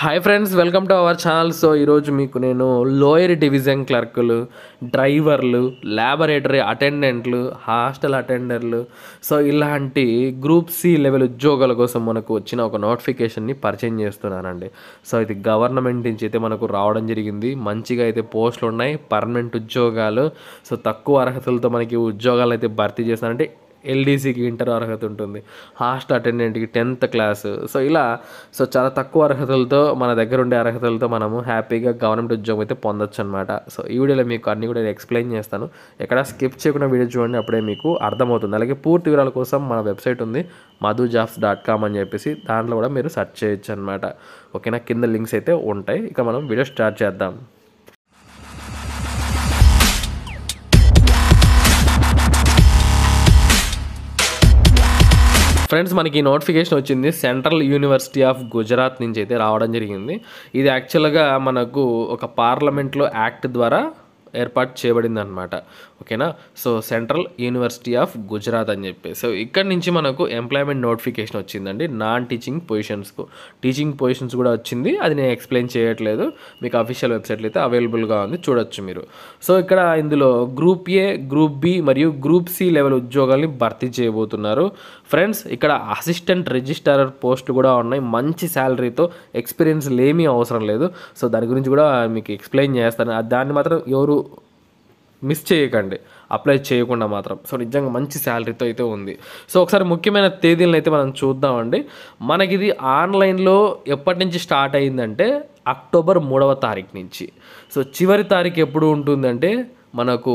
hi friends welcome to our channel so ఈరోజు మీకు నేను లోయర్ డివిజన్ క్లర్కులు డ్రైవర్లు ల్యాబరేటరీ అటెండెంట్లు హాస్టల్ అటెండర్లు సో ఇలాంటి గ్రూప్ సి లెవెల్ ఉద్యోగాల కోసం మనకు వచ్చిన ఒక నోటిఫికేషన్ని పరిచయం చేస్తున్నానండి సో ఇది గవర్నమెంట్ నుంచి అయితే మనకు రావడం జరిగింది మంచిగా అయితే పోస్టులు ఉన్నాయి పర్మనెంట్ ఉద్యోగాలు సో తక్కువ అర్హతలతో మనకి ఉద్యోగాలు అయితే భర్తీ చేస్తానంటే ఎల్డీసీకి ఇంటర్ అర్హత ఉంటుంది హాస్టల్ అటెండెంట్కి టెన్త్ క్లాస్ సో ఇలా సో చాలా తక్కువ అర్హతలతో మన దగ్గర ఉండే అర్హతలతో మనము హ్యాపీగా గవర్నమెంట్ ఉద్యోగం అయితే పొందొచ్చు అనమాట సో ఈ వీడియోలో మీకు అన్ని కూడా నేను ఎక్స్ప్లెయిన్ చేస్తాను ఎక్కడ స్కిప్ చేయకుండా వీడియో చూడండి అప్పుడే మీకు అర్థమవుతుంది అలాగే పూర్తి వివరాల కోసం మన వెబ్సైట్ ఉంది మధు జాబ్స్ డాట్ కామ్ అని చెప్పేసి దాంట్లో కూడా మీరు సెర్చ్ చేయొచ్చు అనమాట ఓకేనా కింద లింక్స్ అయితే ఉంటాయి ఇక మనం వీడియో స్టార్ట్ చేద్దాం ఫ్రెండ్స్ మనకి నోటిఫికేషన్ వచ్చింది సెంట్రల్ యూనివర్సిటీ ఆఫ్ గుజరాత్ నుంచి అయితే రావడం జరిగింది ఇది యాక్చువల్గా మనకు ఒక పార్లమెంట్లో యాక్ట్ ద్వారా ఏర్పాటు చేయబడింది అనమాట ఓకేనా so central university of Gujarat అని చెప్పి సో ఇక్కడ నుంచి మనకు ఎంప్లాయ్మెంట్ నోటిఫికేషన్ వచ్చిందండి నాన్ టీచింగ్ పొజిషన్స్కు టీచింగ్ పొజిషన్స్ కూడా వచ్చింది అది నేను ఎక్స్ప్లెయిన్ చేయట్లేదు మీకు అఫీషియల్ వెబ్సైట్లో అయితే అవైలబుల్గా ఉంది చూడొచ్చు మీరు సో ఇక్కడ ఇందులో గ్రూప్ ఏ గ్రూప్ బి మరియు గ్రూప్ సి లెవెల్ ఉద్యోగాల్ని భర్తీ చేయబోతున్నారు ఫ్రెండ్స్ ఇక్కడ అసిస్టెంట్ రిజిస్ట్రార్ పోస్టులు కూడా ఉన్నాయి మంచి శాలరీతో ఎక్స్పీరియన్స్ లేమీ అవసరం లేదు సో దాని గురించి కూడా మీకు ఎక్స్ప్లెయిన్ చేస్తాను దాన్ని మాత్రం ఎవరు మిస్ చేయకండి అప్లై చేయకుండా మాత్రం సో నిజంగా మంచి శాలరీతో అయితే ఉంది సో ఒకసారి ముఖ్యమైన తేదీలను అయితే మనం చూద్దామండి మనకి ఇది ఆన్లైన్లో ఎప్పటి నుంచి స్టార్ట్ అయిందంటే అక్టోబర్ మూడవ తారీఖు నుంచి సో చివరి తారీఖు ఎప్పుడు ఉంటుందంటే మనకు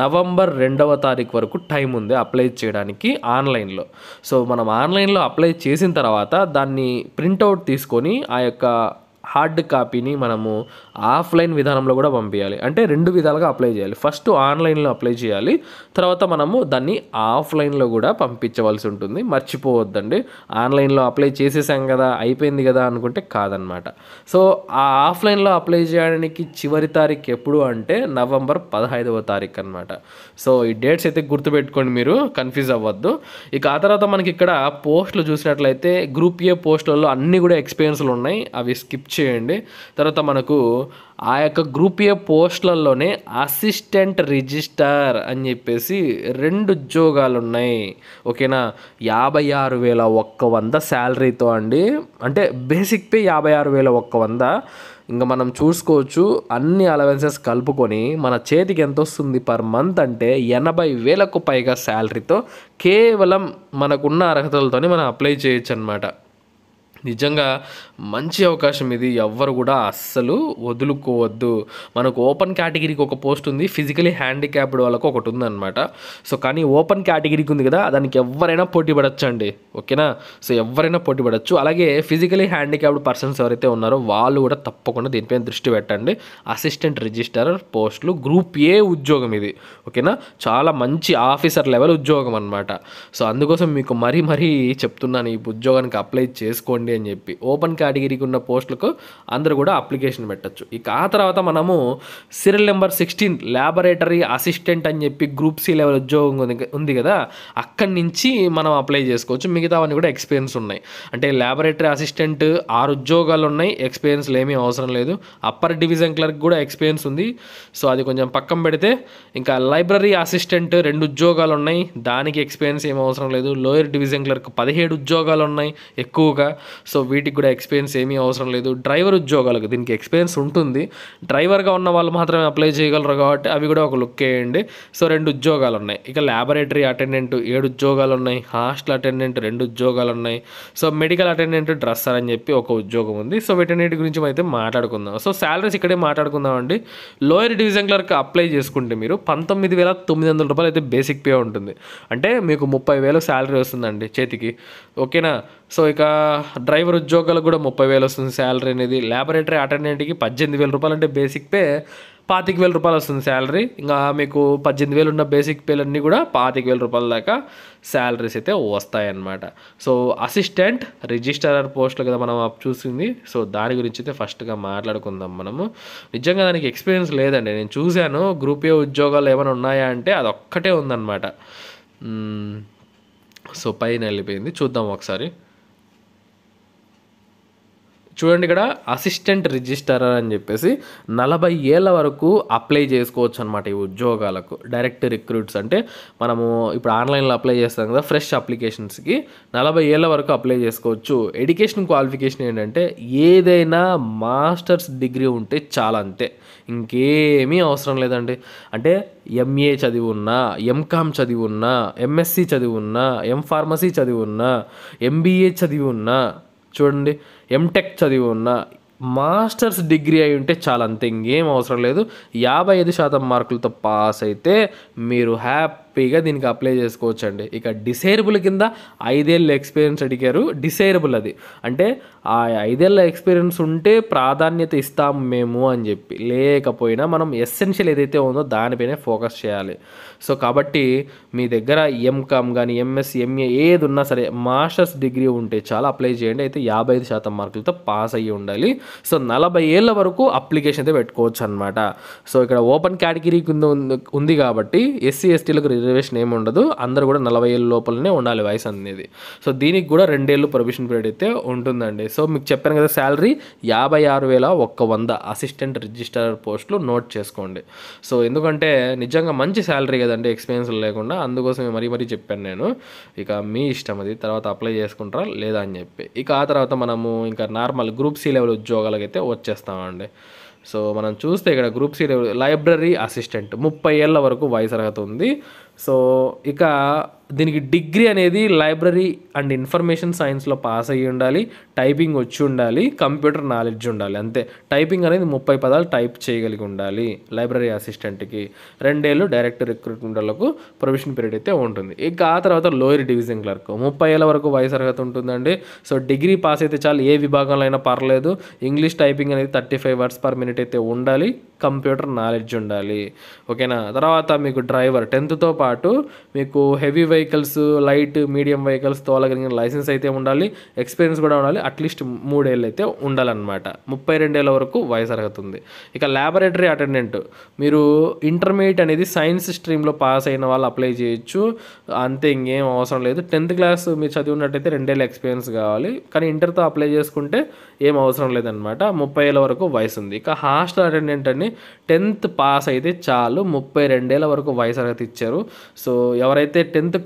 నవంబర్ రెండవ తారీఖు వరకు టైం ఉంది అప్లై చేయడానికి ఆన్లైన్లో సో మనం ఆన్లైన్లో అప్లై చేసిన తర్వాత దాన్ని ప్రింట్అవుట్ తీసుకొని ఆ యొక్క హార్డ్ కాపీని మనము ఆఫ్లైన్ విధానంలో కూడా పంపించాలి అంటే రెండు విధాలుగా అప్లై చేయాలి ఫస్ట్ ఆన్లైన్లో అప్లై చేయాలి తర్వాత మనము దాన్ని ఆఫ్లైన్లో కూడా పంపించవలసి ఉంటుంది మర్చిపోవద్దండి ఆన్లైన్లో అప్లై చేసేసాం కదా అయిపోయింది కదా అనుకుంటే కాదనమాట సో ఆ ఆఫ్లైన్లో అప్లై చేయడానికి చివరి తారీఖు ఎప్పుడు అంటే నవంబర్ పదహైదవ తారీఖు అనమాట సో ఈ డేట్స్ అయితే గుర్తుపెట్టుకోండి మీరు కన్ఫ్యూజ్ అవ్వద్దు ఇక ఆ తర్వాత మనకి ఇక్కడ పోస్టులు చూసినట్లయితే గ్రూప్ ఏ పోస్టులలో అన్నీ కూడా ఎక్స్పీరియన్స్లు ఉన్నాయి అవి స్కిప్ చేయండి తర్వాత మనకు ఆ యొక్క గ్రూప్ ఏ పోస్టులలోనే అసిస్టెంట్ రిజిస్టార్ అని చెప్పేసి రెండు ఉద్యోగాలు ఉన్నాయి ఓకేనా యాభై ఆరు వేల ఒక్క వంద శాలరీతో అండి అంటే బేసిక్ పే యాభై ఆరు వేల ఒక్క వంద ఇంకా మనం చూసుకోవచ్చు అన్ని అలవెన్సెస్ కలుపుకొని మన చేతికి ఎంత వస్తుంది పర్ మంత్ అంటే ఎనభై వేలకు పైగా శాలరీతో కేవలం మనకున్న అర్హతలతోనే మనం అప్లై చేయొచ్చు అనమాట నిజంగా మంచి అవకాశం ఇది ఎవ్వరు కూడా అస్సలు వదులుకోవద్దు మనకు ఓపెన్ కేటగిరీకి ఒక పోస్ట్ ఉంది ఫిజికలీ హ్యాండిక్యాప్డ్ వాళ్ళకు ఒకటి ఉందన్నమాట సో కానీ ఓపెన్ కేటగిరీకి ఉంది కదా దానికి ఎవరైనా పోటీ పడచ్చు అండి ఓకేనా సో ఎవరైనా పోటీ పడచ్చు అలాగే ఫిజికలీ హ్యాండిక్యాప్డ్ పర్సన్స్ ఎవరైతే ఉన్నారో వాళ్ళు కూడా తప్పకుండా దీనిపైన దృష్టి పెట్టండి అసిస్టెంట్ రిజిస్టర్ పోస్టులు గ్రూప్ ఏ ఉద్యోగం ఇది ఓకేనా చాలా మంచి ఆఫీసర్ లెవెల్ ఉద్యోగం అనమాట సో అందుకోసం మీకు మరీ మరీ చెప్తున్నాను ఈ ఉద్యోగానికి అప్లై చేసుకోండి చేయండి అని చెప్పి ఓపెన్ కేటగిరీకి ఉన్న పోస్టులకు అందరూ కూడా అప్లికేషన్ పెట్టచ్చు ఇక ఆ తర్వాత మనము serial number sixteen laboratory assistant అని చెప్పి గ్రూప్ సి లెవెల్ ఉద్యోగం ఉంది కదా అక్కడి నుంచి మనం అప్లై చేసుకోవచ్చు మిగతావన్నీ కూడా ఎక్స్పీరియన్స్ ఉన్నాయి అంటే ల్యాబొరేటరీ అసిస్టెంట్ ఆరు ఉద్యోగాలు ఉన్నాయి ఎక్స్పీరియన్స్లు ఏమీ అవసరం లేదు అప్పర్ డివిజన్ క్లర్క్ కూడా ఎక్స్పీరియన్స్ ఉంది సో అది కొంచెం పక్కన పెడితే ఇంకా లైబ్రరీ అసిస్టెంట్ రెండు ఉద్యోగాలు ఉన్నాయి దానికి ఎక్స్పీరియన్స్ ఏమీ అవసరం లేదు లోయర్ డివిజన్ క్లర్క్ పదిహేడు ఉద్యోగాలు ఉన్నాయి ఎక్కువగా సో వీటికి కూడా ఎక్స్పీరియన్స్ ఏమీ అవసరం లేదు డ్రైవర్ ఉద్యోగాలకు దీనికి ఎక్స్పీరియన్స్ ఉంటుంది డ్రైవర్గా ఉన్న వాళ్ళు మాత్రమే అప్లై చేయగలరు కాబట్టి అవి కూడా ఒక లుక్ వేయండి సో రెండు ఉద్యోగాలు ఉన్నాయి ఇక ల్యాబొరేటరీ అటెండెంట్ ఏడు ఉద్యోగాలు ఉన్నాయి హాస్టల్ అటెండెంట్ రెండు ఉద్యోగాలు ఉన్నాయి సో మెడికల్ అటెండెంట్ డ్రెస్సర్ అని చెప్పి ఒక ఉద్యోగం ఉంది సో వీటన్నిటి గురించి అయితే మాట్లాడుకుందాం సో శాలరీస్ ఇక్కడే మాట్లాడుకుందామండి లోయర్ డివిజన్ క్లర్క్ అప్లై చేసుకుంటే మీరు పంతొమ్మిది వేల తొమ్మిది వందల రూపాయలు అయితే బేసిక్ పే ఉంటుంది అంటే మీకు ముప్పై వేలు శాలరీ వస్తుందండి చేతికి ఓకేనా సో ఇక డ్రైవర్ ఉద్యోగాలకు కూడా ముప్పై వేలు వస్తుంది శాలరీ అనేది ల్యాబొరేటరీ అటెండెంట్కి పద్దెనిమిది వేల రూపాయలు అంటే బేసిక్ పే పాతిక వేల రూపాయలు వస్తుంది శాలరీ ఇంకా మీకు పద్దెనిమిది వేలు ఉన్న బేసిక్ పేలన్నీ కూడా పాతిక వేల రూపాయల దాకా శాలరీస్ అయితే వస్తాయన్నమాట సో అసిస్టెంట్ రిజిస్ట్రార్ పోస్టులు కదా మనం చూసింది సో దాని గురించి అయితే ఫస్ట్గా మాట్లాడుకుందాం మనము నిజంగా దానికి ఎక్స్పీరియన్స్ లేదండి నేను చూశాను గ్రూప్ ఏ ఉద్యోగాలు ఏమైనా ఉన్నాయా అంటే అది ఒక్కటే ఉందన్నమాట సో పైన వెళ్ళిపోయింది చూద్దాం ఒకసారి చూడండి ఇక్కడ అసిస్టెంట్ రిజిస్టర్ అని చెప్పేసి నలభై ఏళ్ళ వరకు అప్లై చేసుకోవచ్చు అనమాట ఈ ఉద్యోగాలకు డైరెక్ట్ రిక్రూట్స్ అంటే మనము ఇప్పుడు ఆన్లైన్లో అప్లై చేస్తాం కదా ఫ్రెష్ అప్లికేషన్స్కి నలభై ఏళ్ళ వరకు అప్లై చేసుకోవచ్చు ఎడ్యుకేషన్ క్వాలిఫికేషన్ ఏంటంటే ఏదైనా మాస్టర్స్ డిగ్రీ ఉంటే చాలా అంతే ఇంకేమీ అవసరం లేదండి అంటే ఎంఏ చదివి ఉన్నా ఎంకామ్ చదివి ఉన్నా ఎంఎస్సి చదివి ఉన్నా ఎంఫార్మసీ చదివి ఉన్నా ఎంబీఏ చదివి ఉన్నా చూడండి ఎంటెక్ చదివి ఉన్న మాస్టర్స్ డిగ్రీ అయి ఉంటే చాలా అంతే ఇంకేం అవసరం లేదు యాభై ఐదు శాతం మార్కులతో పాస్ అయితే మీరు హ్యాపీ హ్యాపీగా దీనికి అప్లై చేసుకోవచ్చు అండి ఇక డిసైరబుల్ కింద ఐదేళ్ళ ఎక్స్పీరియన్స్ అడిగారు డిసైరబుల్ అది అంటే ఆ ఐదేళ్ళ ఎక్స్పీరియన్స్ ఉంటే ప్రాధాన్యత ఇస్తాం మేము అని చెప్పి లేకపోయినా మనం ఎస్సెన్షియల్ ఏదైతే ఉందో దానిపైనే ఫోకస్ చేయాలి సో కాబట్టి మీ దగ్గర ఎంకామ్ కానీ ఎంఎస్ ఎంఏ ఏది ఉన్నా సరే మాస్టర్స్ డిగ్రీ ఉంటే చాలా అప్లై చేయండి అయితే యాభై ఐదు శాతం మార్కులతో పాస్ అయ్యి ఉండాలి సో నలభై ఏళ్ళ వరకు అప్లికేషన్ అయితే పెట్టుకోవచ్చు అనమాట సో ఇక్కడ ఓపెన్ కేటగిరీ కింద ఉంది కాబట్టి ఎస్సీ ఎస్టీలకు రిజర్వేషన్ ఏమి ఉండదు అందరూ కూడా నలభై ఏళ్ళ లోపలనే ఉండాలి వయసు అనేది సో దీనికి కూడా రెండేళ్ళు ప్రొబిషన్ పీరియడ్ అయితే ఉంటుందండి సో మీకు చెప్పాను కదా శాలరీ యాభై ఆరు వేల ఒక్క వంద అసిస్టెంట్ రిజిస్టర్ పోస్టులు నోట్ చేసుకోండి సో ఎందుకంటే నిజంగా మంచి శాలరీ కదండి ఎక్స్పీరియన్స్ లేకుండా అందుకోసమే మరీ మరీ చెప్పాను నేను ఇక మీ ఇష్టం అది తర్వాత అప్లై చేసుకుంటారా లేదా అని చెప్పి ఇక ఆ తర్వాత మనము ఇంకా నార్మల్ గ్రూప్ సి లెవెల్ ఉద్యోగాలకైతే వచ్చేస్తామండి సో మనం చూస్తే ఇక్కడ గ్రూప్ సి లైబ్రరీ అసిస్టెంట్ ముప్పై ఏళ్ళ వరకు వయసు అర్హత ఉంది సో ఇక దీనికి డిగ్రీ అనేది లైబ్రరీ అండ్ ఇన్ఫర్మేషన్ సైన్స్లో పాస్ అయ్యి ఉండాలి టైపింగ్ వచ్చి ఉండాలి కంప్యూటర్ నాలెడ్జ్ ఉండాలి అంతే టైపింగ్ అనేది ముప్పై పదాలు టైప్ చేయగలిగి ఉండాలి లైబ్రరీ అసిస్టెంట్కి రెండేళ్ళు డైరెక్టర్ రిక్రూట్మెంట్లకు ప్రొవిషన్ పీరియడ్ అయితే ఉంటుంది ఇక ఆ తర్వాత లోయర్ డివిజన్ క్లర్క్ ముప్పై ఏళ్ళ వరకు వయసు అర్హత ఉంటుందండి సో డిగ్రీ పాస్ అయితే చాలు ఏ విభాగంలో అయినా పర్లేదు ఇంగ్లీష్ టైపింగ్ అనేది thirty five words per minute అయితే ఉండాలి కంప్యూటర్ నాలెడ్జ్ ఉండాలి ఓకేనా తర్వాత మీకు డ్రైవర్ టెన్త్తో పాటు మీకు heavy weight vehicles light medium vehicles తోలగలిగిన లైసెన్స్ అయితే ఉండాలి ఎక్స్పీరియన్స్ కూడా ఉండాలి అట్లీస్ట్ మూడేళ్ళు అయితే ఉండాలన్నమాట ముప్పై రెండేళ్ళ వరకు వయసు అర్హత ఉంది ఇక ల్యాబొరేటరీ అటెండెంట్ మీరు ఇంటర్మీడియట్ అనేది సైన్స్ స్ట్రీమ్లో పాస్ అయిన వాళ్ళు అప్లై చేయొచ్చు అంతే ఇంకేం అవసరం లేదు టెన్త్ క్లాస్ మీరు చదివినట్టయితే రెండేళ్ళ ఎక్స్పీరియన్స్ కావాలి కానీ ఇంటర్తో అప్లై చేసుకుంటే ఏం అవసరం లేదనమాట ముప్పై ఏళ్ళ వరకు వయసు ఉంది ఇక హాస్టల్ అటెండెంట్ అని టెన్త్ పాస్ అయితే చాలు ముప్పై రెండేళ్ళ వరకు వయసు అరగతి ఇచ్చారు సో ఎవరైతే టెన్త్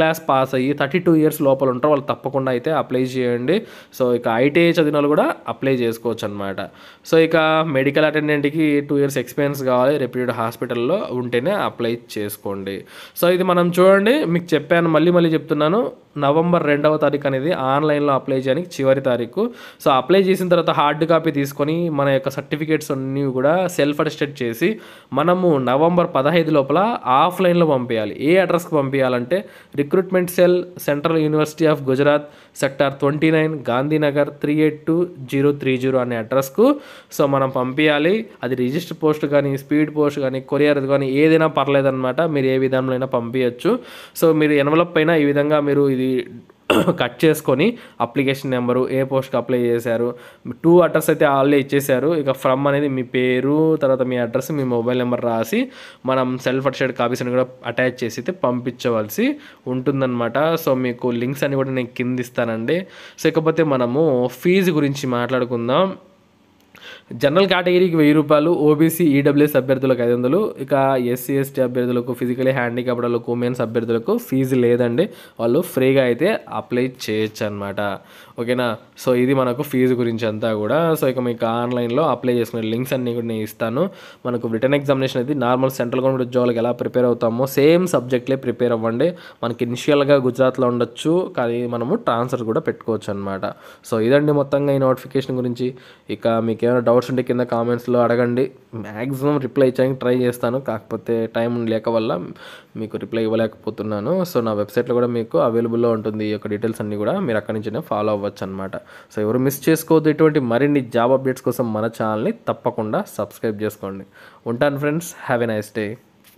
క్లాస్ పాస్ అయ్యి థర్టీ టూ ఇయర్స్ లోపల ఉంటారు వాళ్ళు తప్పకుండా అయితే అప్లై చేయండి సో ఇక ఐటీఐ చదివిన వాళ్ళు కూడా అప్లై చేసుకోవచ్చు అనమాట సో ఇక మెడికల్ అటెండెంట్కి టూ ఇయర్స్ ఎక్స్పీరియన్స్ కావాలి రెప్యూటెడ్ హాస్పిటల్లో ఉంటేనే అప్లై చేసుకోండి సో ఇది మనం చూడండి మీకు చెప్పాను మళ్ళీ మళ్ళీ చెప్తున్నాను నవంబర్ రెండవ తారీఖు అనేది ఆన్లైన్లో అప్లై చేయడానికి చివరి తారీఖు సో అప్లై చేసిన తర్వాత హార్డ్ కాపీ తీసుకొని మన యొక్క సర్టిఫికేట్స్ అన్నీ కూడా సెల్ఫ్ అటెస్టెడ్ చేసి మనము నవంబర్ పదహైదు లోపల ఆఫ్లైన్లో పంపించాలి ఏ అడ్రస్కి పంపించాలంటే recruitment cell central university of Gujarat sector twenty nine Gandhinagar three eight two zero three zero అనే అడ్రస్కు సో మనం పంపించాలి అది రిజిస్టర్ పోస్ట్ కానీ స్పీడ్ పోస్ట్ కానీ కొరియర్ కానీ ఏదైనా పర్లేదన్నమాట మీరు ఏ విధంలో అయినా పంపించచ్చు సో మీరు ఎన్వలప్ అయినా ఈ విధంగా మీరు ఇది కట్ చేసుకొని అప్లికేషన్ నెంబరు ఏ పోస్ట్కి అప్లై చేశారు టూ అడ్రస్ అయితే ఆల్రెడీ ఇచ్చేశారు ఇక ఫ్రమ్ అనేది మీ పేరు తర్వాత మీ అడ్రస్ మీ మొబైల్ నెంబర్ రాసి మనం సెల్ఫ్ అటెస్టెడ్ కాపీస్ని కూడా అటాచ్ చేసి అయితే పంపించవలసి ఉంటుందన్నమాట సో మీకు లింక్స్ అని కూడా నేను కింద ఇస్తానండి సో ఇకపోతే మనము ఫీజు గురించి మాట్లాడుకుందాం జనరల్ కేటగిరీకి వెయ్యి రూపాయలు ఓబీసీ ఈడబ్ల్యూఎస్ అభ్యర్థులకు ఐదు వందలు ఇక ఎస్సీ ఎస్టీ అభ్యర్థులకు ఫిజికలీ హ్యాండిక్యాప్డ్లకు ఉమెన్స్ అభ్యర్థులకు ఫీజు లేదండి వాళ్ళు ఫ్రీగా అయితే అప్లై చేయొచ్చు అనమాట ఓకేనా సో ఇది మనకు ఫీజు గురించి అంతా కూడా సో ఇక మీకు ఆన్లైన్లో అప్లై చేసుకునే లింక్స్ అన్నీ కూడా నేను ఇస్తాను మనకు రిటర్న్ ఎగ్జామినేషన్ అయితే నార్మల్ సెంట్రల్ గవర్నమెంట్ ఉద్యోగాలకు ఎలా ప్రిపేర్ అవుతామో సేమ్ సబ్జెక్ట్లే ప్రిపేర్ అవ్వండి మనకి ఇనిషియల్గా గుజరాత్లో ఉండొచ్చు కానీ మనము ట్రాన్స్ఫర్ కూడా పెట్టుకోవచ్చు అనమాట సో ఇదండి మొత్తంగా ఈ నోటిఫికేషన్ గురించి ఇక మీకు ఏమైనా డౌట్ డౌట్స్ ఉంటే కింద కామెంట్స్లో అడగండి మ్యాక్సిమం రిప్లై ఇచ్చానికి ట్రై చేస్తాను కాకపోతే టైం లేక వల్ల మీకు రిప్లై ఇవ్వలేకపోతున్నాను సో నా వెబ్సైట్లో కూడా మీకు అవైలబుల్లో ఉంటుంది ఈ యొక్క డీటెయిల్స్ అన్నీ కూడా మీరు అక్కడి నుంచి ఫాలో అవ్వచ్చు అనమాట సో ఎవరు మిస్ చేసుకోవద్దు ఇటువంటి మరిన్ని జాబ్ అప్డేట్స్ కోసం మన ఛానల్ని తప్పకుండా సబ్స్క్రైబ్ చేసుకోండి ఉంటాను friends have a nice day